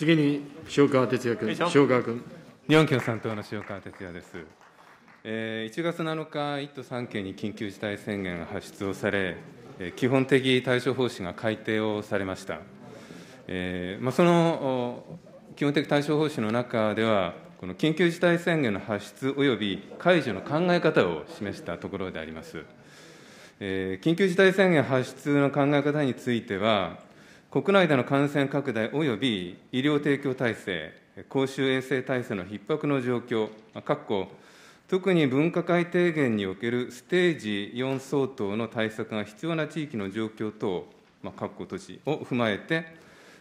次に塩川哲也君、塩川君。日本共産党の塩川哲也です。えー、1月7日、1都3県に緊急事態宣言が発出をされ、えー、基本的対処方針が改定をされました。えーまあ、その基本的対処方針の中では、この緊急事態宣言の発出および解除の考え方を示したところであります。えー、緊急事態宣言発出の考え方については、国内での感染拡大および医療提供体制、公衆衛生体制の逼迫の状況、かっ特に分科会提言におけるステージ4相当の対策が必要な地域の状況等、まあ、各個都市を踏まえて、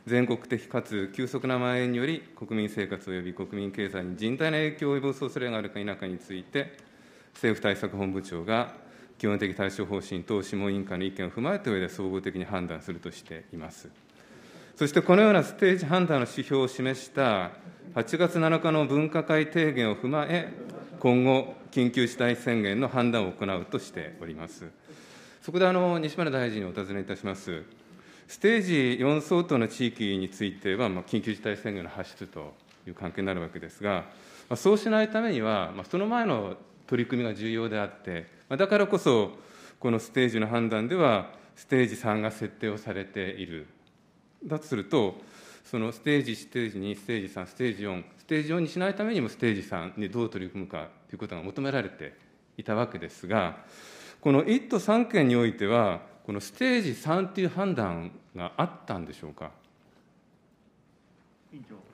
全国的かつ急速な蔓延により、国民生活及び国民経済に甚大な影響を及ぼす恐れがあるか否かについて、政府対策本部長が基本的対処方針等諮問委員会の意見を踏まえた上で総合的に判断するとしています。そしてこのようなステージ判断の指標を示した8月7日の分科会提言を踏まえ、今後、緊急事態宣言の判断を行うとしております。そこであの西村大臣にお尋ねいたします。ステージ4相当の地域については、まあ、緊急事態宣言の発出という関係になるわけですが、まあ、そうしないためには、まあ、その前の取り組みが重要であって、だからこそ、このステージの判断では、ステージ3が設定をされている。だとすると、そのステージ、ステージ2、ステージ3、ステージ4、ステージ4にしないためにもステージ3にどう取り組むかということが求められていたわけですが、この1都3県においては、このステージ3という判断があったんでしょうか。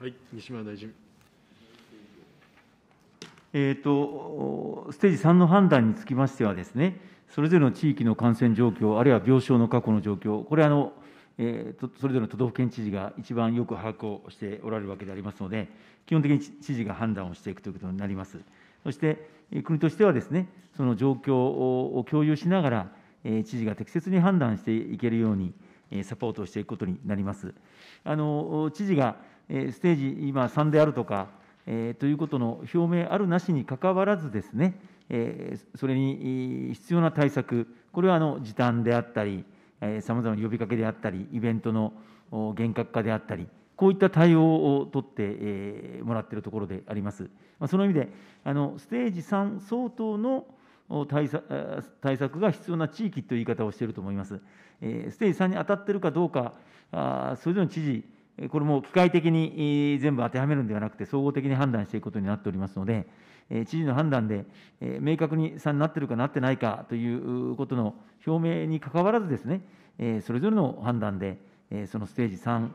はい、西村大臣。えーと、ステージ3の判断につきましてはですね、それぞれの地域の感染状況、あるいは病床の確保の状況、これあの、えーと、それぞれの都道府県知事が一番よく把握をしておられるわけでありますので、基本的に知事が判断をしていくということになります。そして国としてはですね、その状況を共有しながら、知事が適切に判断していけるように、サポートをしていくことになります。あの知事がステージ今3であるとかということの表明あるなしにかかわらずですね、それに必要な対策、これはあの時短であったり、さまざまな呼びかけであったり、イベントの厳格化であったり、こういった対応を取ってもらっているところであります。その意味で、あのステージ3相当の対策対策が必要な地域という言い方をしていると思います。ステージ3に当たっているかどうか、それぞれの知事、これも機械的に全部当てはめるんではなくて、総合的に判断していくことになっておりますので、知事の判断で、明確に差になってるかなってないかということの表明にかかわらずですね、それぞれの判断で、そのステージ3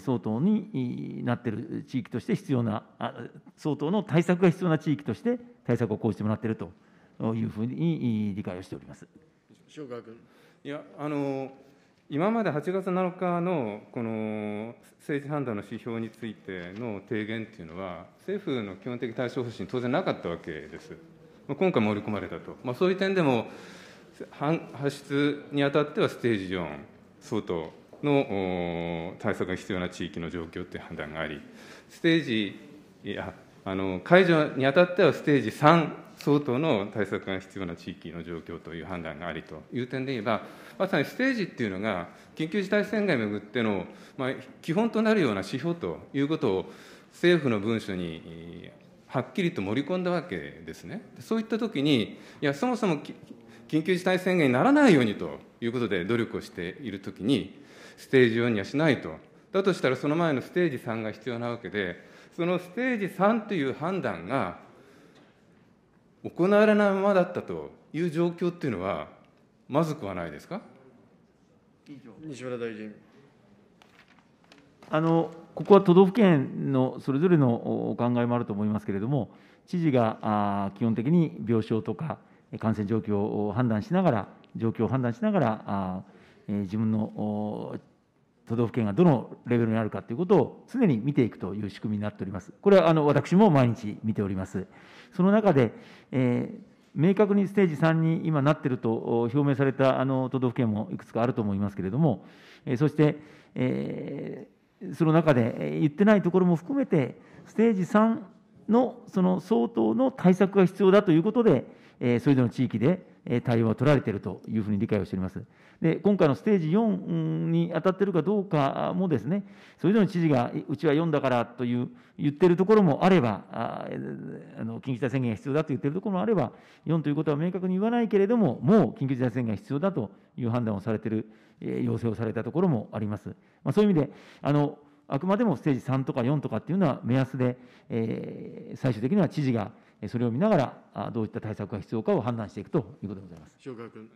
相当になっている地域として必要な、相当の対策が必要な地域として、対策を講じてもらっているというふうに理解をしております。塩川君いやあの今まで8月7日のこの政治判断の指標についての提言っていうのは、政府の基本的対処方針、当然なかったわけです。今回盛り込まれたと、まあ、そういう点でも、発出にあたってはステージ4相当の対策が必要な地域の状況という判断があり、ステージ、いやあの解除にあたってはステージ3相当の対策が必要な地域の状況という判断がありという点で言えば、まさにステージっていうのが、緊急事態宣言を巡っての、まあ、基本となるような指標ということを、政府の文書にはっきりと盛り込んだわけですね。そういったときに、いや、そもそも緊急事態宣言にならないようにということで努力をしているときに、ステージ4にはしないと。だとしたら、その前のステージ3が必要なわけで、そのステージ3という判断が、行われないままだったという状況っていうのは、まずくはないですか西村大臣。あのここは都道府県のそれぞれのお考えもあると思いますけれども、知事が基本的に病床とか感染状況を判断しながら、状況を判断しながら、自分の都道府県がどのレベルにあるかということを常に見ていくという仕組みになっております。これはあの私も毎日見ております。その中で、えー明確にステージ3に今なっていると表明されたあの都道府県もいくつかあると思いますけれども、えー、そして、えー、その中で言ってないところも含めて、ステージ3のその相当の対策が必要だということで、えー、それぞれの地域で対応は取られているというふうに理解をしております。で、今回のステージ4に当たっているかどうかもですね、それぞれの知事が、うちは4だからという言っているところもあれば、あの緊急事態宣言が必要だと言っているところもあれば、4ということは明確に言わないけれども、もう緊急事態宣言が必要だという判断をされている、え要請をされたところもあります。まあ、そういう意味であのあくまでもステージ3とか4とかっていうのは目安で、えー、最終的には知事がそれを見ながら、どういった対策が必要かを判断していくということでございます。塩川君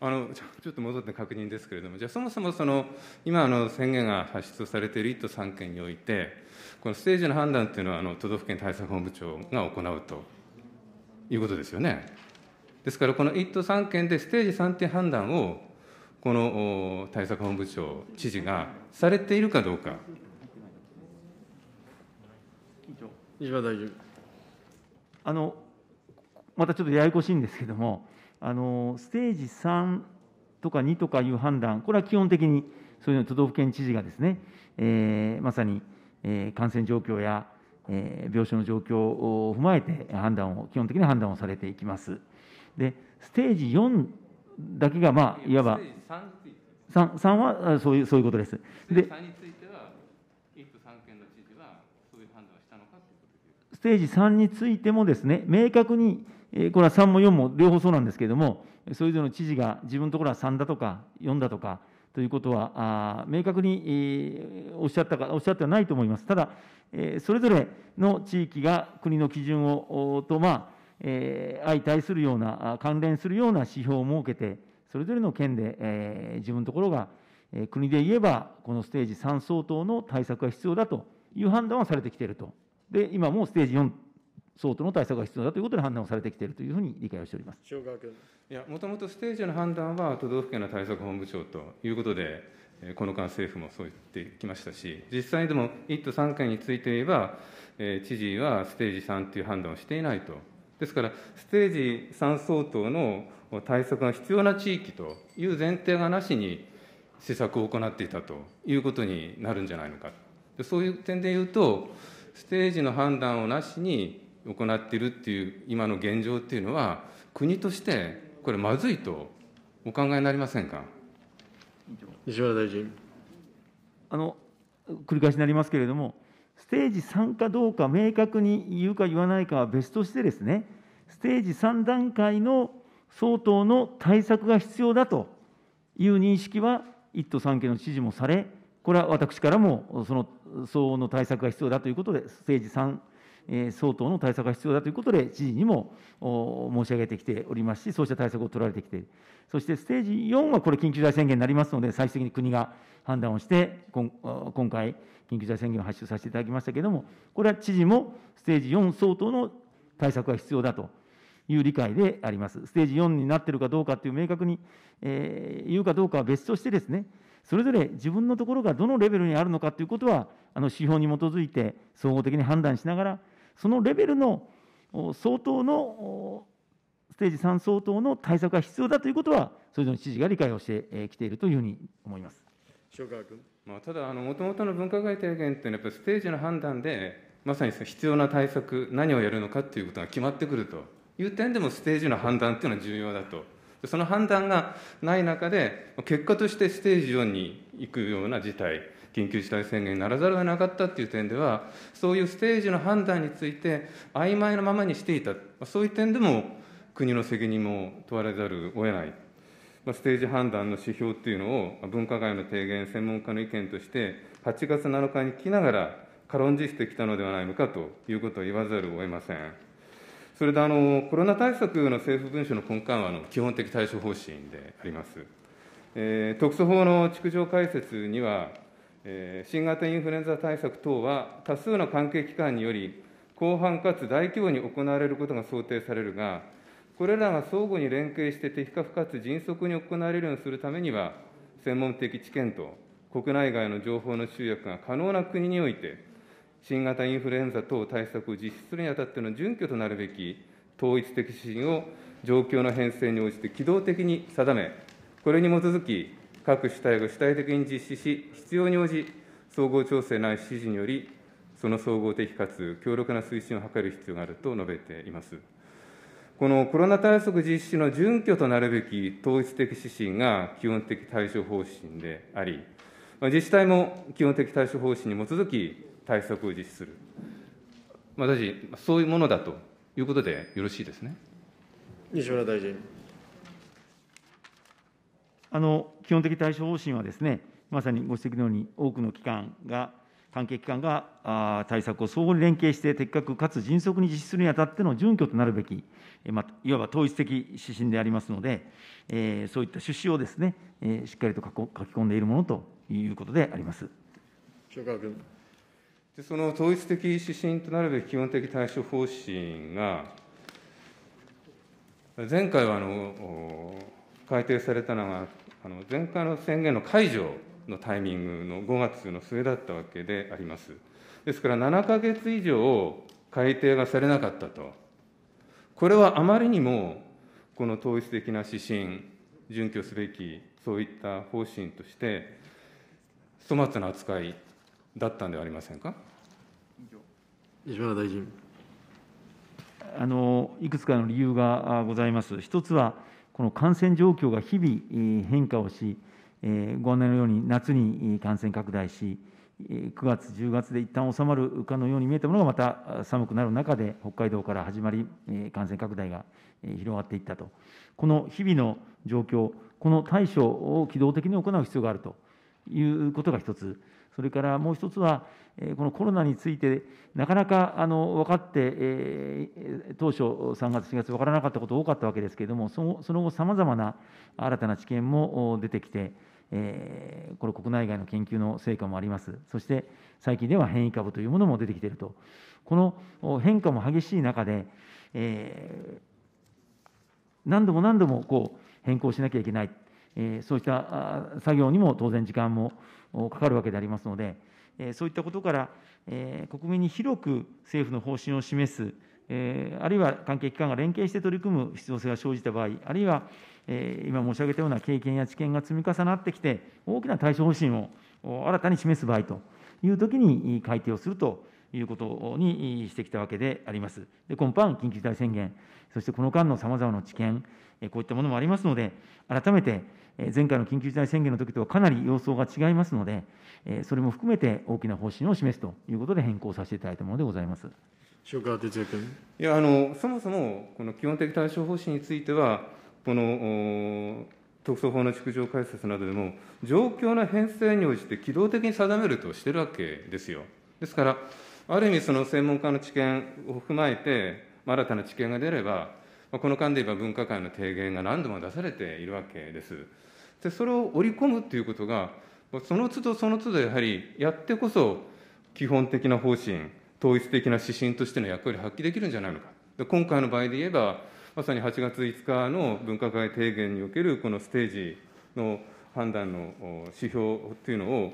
あのちょっと戻って確認ですけれども、じゃあ、そもそもその今あの、宣言が発出されている1都3県において、このステージの判断というのはあの、都道府県対策本部長が行うということですよね。ですから、この1都3県でステージ3という判断をこの対策本部長、知事がされているかどうか。西村大臣あのまたちょっとややこしいんですけれども、あのステージ3とか2とかいう判断、これは基本的にそういう都道府県知事がですね、えー、まさに、えー、感染状況や、えー、病床の状況を踏まえて判断を、基本的に判断をされていきます。でステージ4だけが、まあ、いわば3、3はそういうそういうことです。で3については、1都3県の知事は、そういう判断をしたのかということステージ3についてもですね、明確に、えこれは3も4も両方そうなんですけれども、それぞれの知事が自分のところは3だとか、4だとか。ということは、あ明確に、えー、おっしゃったか、おっしゃってはないと思います。ただ、えー、それぞれの地域が国の基準をと、まあ、え相対するような、関連するような指標を設けて、それぞれの県で、え自分のところが、え国で言えば、このステージ3相当の対策が必要だという判断はされてきていると。で、今もステージ4相当の対策が必要だということで判断をされてきているというふうに理解をしております塩川君いや、もともとステージの判断は都道府県の対策本部長ということで、この間、政府もそう言ってきましたし、実際でも1都3県について言えば、知事はステージ3という判断をしていないとですから、ステージ3相当の対策が必要な地域という前提がなしに、施策を行っていたということになるんじゃないのか、そういう点でいうと、ステージの判断をなしに行っているっていう、今の現状っていうのは、国としてこれ、まずいとお考えになりませんか。西村大臣あの繰り返しになりますけれども、ステージ3かどうか明確に言うか言わないかは別としてですね、ステージ3段階の相当の対策が必要だという認識は、1都3県の知事もされ、これは私からもその相応の対策が必要だということで、ステージ3相当の対策が必要だということで、知事にも申し上げてきておりますし、そうした対策を取られてきている、そしてステージ4はこれ、緊急事態宣言になりますので、最終的に国が判断をして、今回、緊急事態宣言を発出させていただきましたけれども、これは知事もステージ4相当の対策が必要だという理解であります。ステージ4になっているかどうかという明確に、えー、言うかどうかは別としてですね、それぞれ自分のところがどのレベルにあるのかということは、あの指標に基づいて総合的に判断しながら、そのレベルの相当のステージ3相当の対策が必要だということは、それぞれの知事が理解をしてきているというふうに思います塩川君、まあ、ただ、もともとの分科会提言というのは、やっぱステージの判断で、まさに必要な対策、何をやるのかということが決まってくるという点でも、ステージの判断というのは重要だと。その判断がない中で、結果としてステージ4に行くような事態、緊急事態宣言にならざるを得なかったっていう点では、そういうステージの判断について、曖昧なままにしていた、そういう点でも国の責任も問われざるを得ない、まステージ判断の指標っていうのを、分科会の提言、専門家の意見として、8月7日に聞きながら、軽んじしてきたのではないのかということを言わざるを得ません。それであのコロナ対策の政府文書の根幹はの基本的対処方針であります。えー、特措法の築上解説には、新型インフルエンザ対策等は、多数の関係機関により、広範かつ大規模に行われることが想定されるが、これらが相互に連携して的確かつ迅速に行われるようにするためには、専門的知見と国内外の情報の集約が可能な国において、新型インフルエンザ等対策を実施するにあたっての準拠となるべき統一的指針を状況の変遷に応じて機動的に定め、これに基づき、各主体が主体的に実施し、必要に応じ、総合調整ない指示により、その総合的かつ強力な推進を図る必要があると述べています。このコロナ対策実施の準拠となるべき統一的指針が基本的対処方針であり、自治体も基本的対処方針に基づき対策を実施する、私、そういうものだということでよろしいですね。西村大臣。基本的対処方針は、まさにご指摘のように、多くの機関が、関係機関が対策を相互に連携して、的確かつ迅速に実施するにあたっての準拠となるべき、いわば統一的指針でありますので、そういった趣旨をしっかりと書き込んでいるものということであります塩川君。その統一的指針となるべき基本的対処方針が、前回はあの改定されたのが、あの前回の宣言の解除のタイミングの5月の末だったわけであります。ですから、7か月以上、改定がされなかったと。これはあまりにも、この統一的な指針、準拠すべき、そういった方針として、粗末な扱いだったんではありませんか。西村大臣あのいくつかの理由がございます。一つはこの感染状況が日々変化をし、ご案内のように夏に感染拡大し、9月、10月で一旦収まるかのように見えたものがまた寒くなる中で北海道から始まり感染拡大が広がっていったとこの日々の状況この対処を機動的に行う必要があるということが一つそれからもう一つは、このコロナについて、なかなかあの分かって、当初、3月、4月、分からなかったこと多かったわけですけれども、そのその後、さまざまな新たな知見も出てきて、えこれ、国内外の研究の成果もあります、そして最近では変異株というものも出てきていると、この変化も激しい中で、え何度も何度もこう変更しなきゃいけない。えそうした作業にも当然時間もかかるわけでありますので、えそういったことから、え国民に広く政府の方針を示す、えあるいは関係機関が連携して取り組む必要性が生じた場合、あるいは、え今申し上げたような経験や知見が積み重なってきて、大きな対処方針を新たに示す場合というときに改定をするということにしてきたわけであります。で今般、緊急事態宣言、そしてこの間のさまざまな知見、こういったものもありますので、改めて前回の緊急事態宣言の時とはかなり様相が違いますので、それも含めて大きな方針を示すということで変更させていただいたものでございます。塩川哲也君いやあのそもそもこの基本的対処方針については、この特措法の築上解説などでも、状況の変遷に応じて機動的に定めるとしてるわけですよ。ですから、ある意味、その専門家の知見を踏まえて、新たな知見が出れば、まあ、この間で言えば分科会の提言が何度も出されているわけです。でそれを織り込むということが、その都度その都度やはりやってこそ、基本的な方針、統一的な指針としての役割を発揮できるんじゃないのか。で今回の場合で言えば、まさに8月5日の分科会提言におけるこのステージの判断の指標というのを、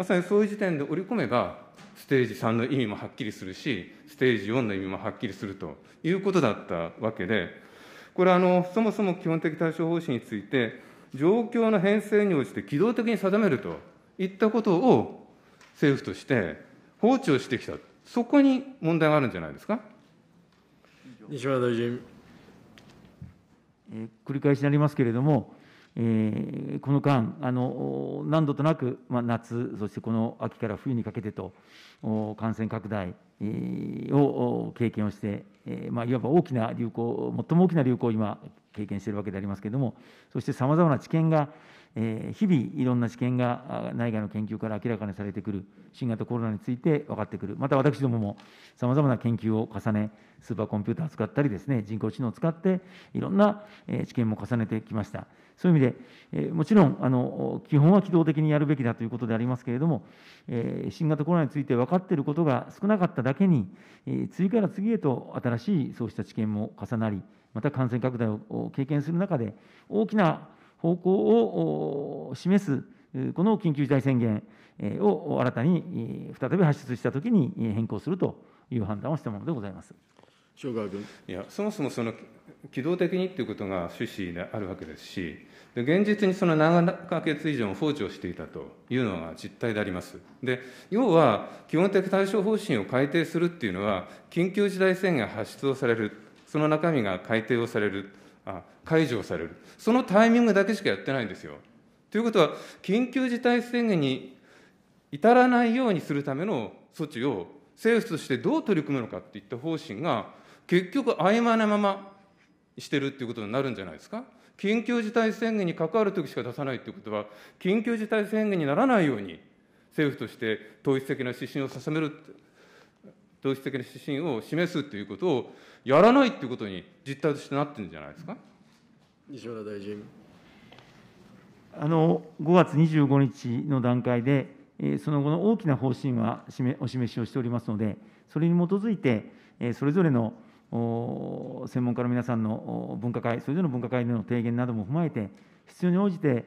まさにそういう時点で織り込めば、ステージ3の意味もはっきりするし、ステージ4の意味もはっきりするということだったわけで、これあの、そもそも基本的対処方針について、状況の変遷に応じて機動的に定めるといったことを政府として放置をしてきた、そこに問題があるんじゃないですか。西村大臣。えー、繰り返しになりますけれども、えー、この間あの、何度となく、まあ、夏、そしてこの秋から冬にかけてと、感染拡大を経験をして、まあ、いわば大きな流行、最も大きな流行を今、経験しているわけでありますけれども、そしてさまざまな知見がえ日々いろんな知見が内外の研究から明らかにされてくる新型コロナについて分かってくるまた私どももさまざまな研究を重ねスーパーコンピューターを使ったりですね人工知能を使っていろんな知見も重ねてきましたそういう意味で、えもちろんあの基本は機動的にやるべきだということでありますけれども、え新型コロナについて分かっていることが少なかっただけに、え次から次へと新しいそうした知見も重なりまた感染拡大を経験する中で大きな方向を示す、この緊急事態宣言を新たに再び発出したときに変更するという判断をしたものでございます。塩川君いやそもそもその機動的にということが趣旨であるわけですし、で現実にその7か月以上も放置をしていたというのが実態であります。で要は、基本的対処方針を改定するっていうのは、緊急事態宣言発出をされる、その中身が改定をされる。解除される、そのタイミングだけしかやってないんですよ。ということは、緊急事態宣言に至らないようにするための措置を政府としてどう取り組むのかっていった方針が、結局、曖昧なまましてるっていうことになるんじゃないですか。緊急事態宣言に関わるときしか出さないということは、緊急事態宣言にならないように、政府として統一的な指針を定める統一的な指針を示すということをやらないということに実態としてなってるんじゃないですか。西村大臣あの5月25日の段階で、その後の大きな方針はお示しをしておりますので、それに基づいて、それぞれの専門家の皆さんの分科会、それぞれの分科会での提言なども踏まえて、必要に応じて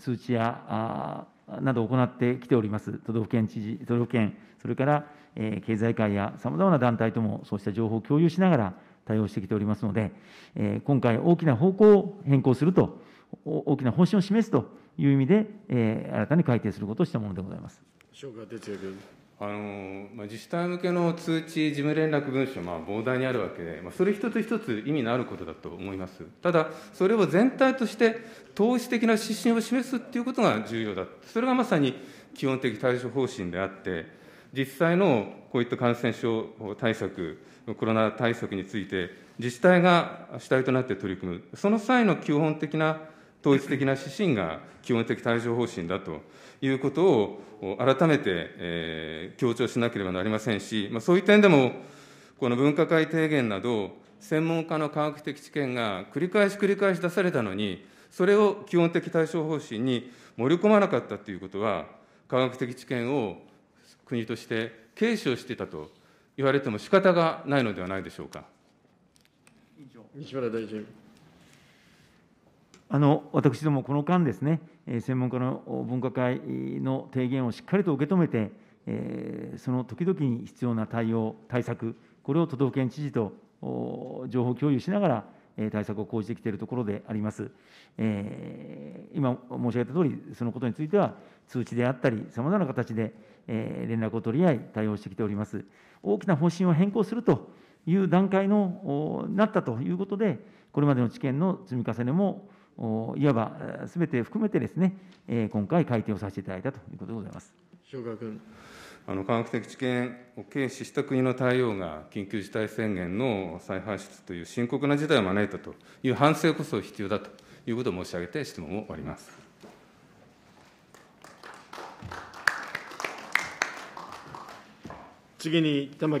通知やなどを行ってきております、都道府県知事、都道府県、それから、え経済界やさまざまな団体ともそうした情報を共有しながら対応してきておりますので、え今回、大きな方向を変更すると、大きな方針を示すという意味で、え新たに改定することをしたものでございます。あのまあ、自治体向けの通知、事務連絡文書、まあ、膨大にあるわけで、まあ、それ一つ一つ意味のあることだと思います。ただ、それを全体として投資的な指針を示すっていうことが重要だ。それがまさに基本的対処方針であって、実際のこういった感染症対策、コロナ対策について、自治体が主体となって取り組む、その際の基本的な統一的な指針が基本的対処方針だということを改めて、え強調しなければなりませんし、まそういう点でも、この分科会提言など、専門家の科学的知見が繰り返し繰り返し出されたのに、それを基本的対処方針に盛り込まなかったということは、科学的知見を国として軽視をしていたと言われても仕方がないのではないでしょうか。西村大臣。あの私ども、この間ですね、専門家の分科会の提言をしっかりと受け止めて、えその時々に必要な対応、対策、これを都道府県知事と情報共有しながら、対策を講じてきているところであります。え今申し上げたとおり、そのことについては、通知であったり、さまざまな形で、え連絡を取り合い、対応してきております。大きな方針を変更するという段階のなったということで、これまでの知見の積み重ねもいわばすべて含めてですね、今回、改定をさせていただいたということでございます。塩川君あの科学的知見を軽視した国の対応が緊急事態宣言の再発出という深刻な事態を招いたという反省こそ必要だということを申し上げて質問を終わります。次に玉木